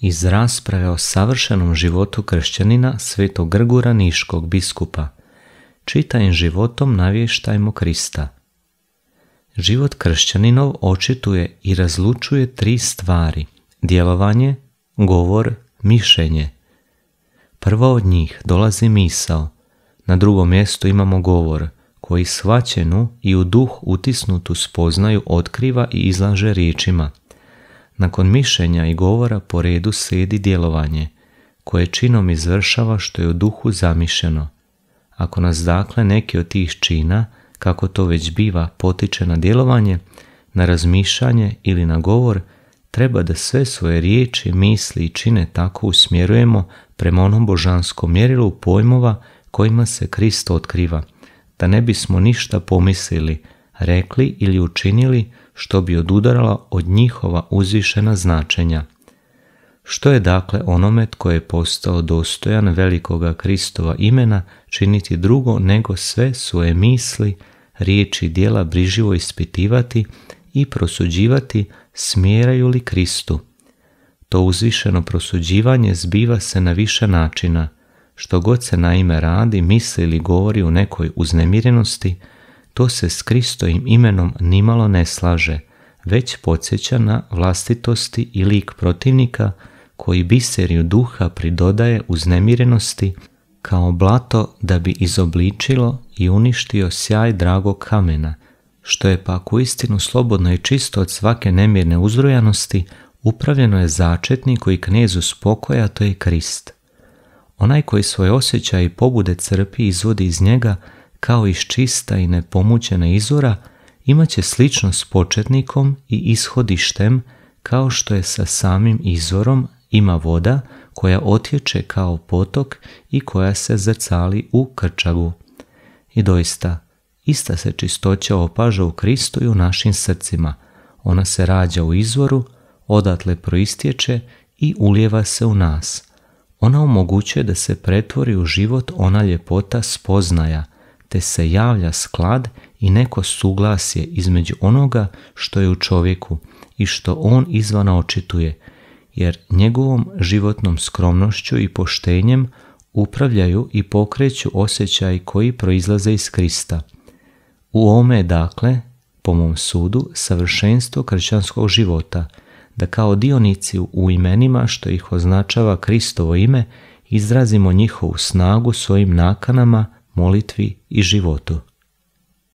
iz rasprave o savršenom životu kršćanina svetog Grgura Niškog biskupa. čitajem životom navještajmo Krista. Život kršćaninov očituje i razlučuje tri stvari, djelovanje, govor, mišljenje. Prvo od njih dolazi misao, na drugom mjestu imamo govor, koji shvaćenu i u duh utisnutu spoznaju otkriva i izlaže riječima – nakon mišljenja i govora po redu slijedi djelovanje, koje činom izvršava što je u duhu zamišljeno. Ako nas dakle neki od tih čina, kako to već biva, potiče na djelovanje, na razmišljanje ili na govor, treba da sve svoje riječi, misli i čine tako usmjerujemo prema onom božanskom mjerilu pojmova kojima se Krist otkriva, da ne bismo ništa pomislili – rekli ili učinili što bi odudaralo od njihova uzvišena značenja. Što je dakle onome tko je postao dostojan velikoga Kristova imena činiti drugo nego sve svoje misli, riječi dijela briživo ispitivati i prosuđivati smjeraju li Kristu. To uzvišeno prosuđivanje zbiva se na više načina. Što god se naime radi, misli ili govori u nekoj uznemirenosti, to se s Kristovim imenom nimalo ne slaže, već podsjeća na vlastitosti i lik protivnika koji biseriju duha pridodaje uznemirenosti kao blato da bi izobličilo i uništio sjaj dragog kamena, što je pak istinu slobodno i čisto od svake nemirne uzrujanosti, upravljeno je začetniku i knjezu spokoja, to je Krist. Onaj koji svoje osjećaje i pobude crpi izvodi iz njega, kao iz čista i nepomućena izora, imat će slično s početnikom i ishodištem kao što je sa samim izvorom ima voda koja otječe kao potok i koja se zrcali u krčagu. I doista, ista se čistoća opaža u Kristu i u našim srcima. Ona se rađa u izvoru, odatle proistječe i ulijeva se u nas. Ona omogućuje da se pretvori u život ona ljepota spoznaja – te se javlja sklad i neko suglasje između onoga što je u čovjeku i što on izvana očituje, jer njegovom životnom skromnošću i poštenjem upravljaju i pokreću osjećaj koji proizlaze iz Krista. U ome je dakle, po mom sudu, savršenstvo kršćanskog života, da kao dionici u imenima što ih označava Kristovo ime, izrazimo njihovu snagu svojim nakanama, molitvi i životu.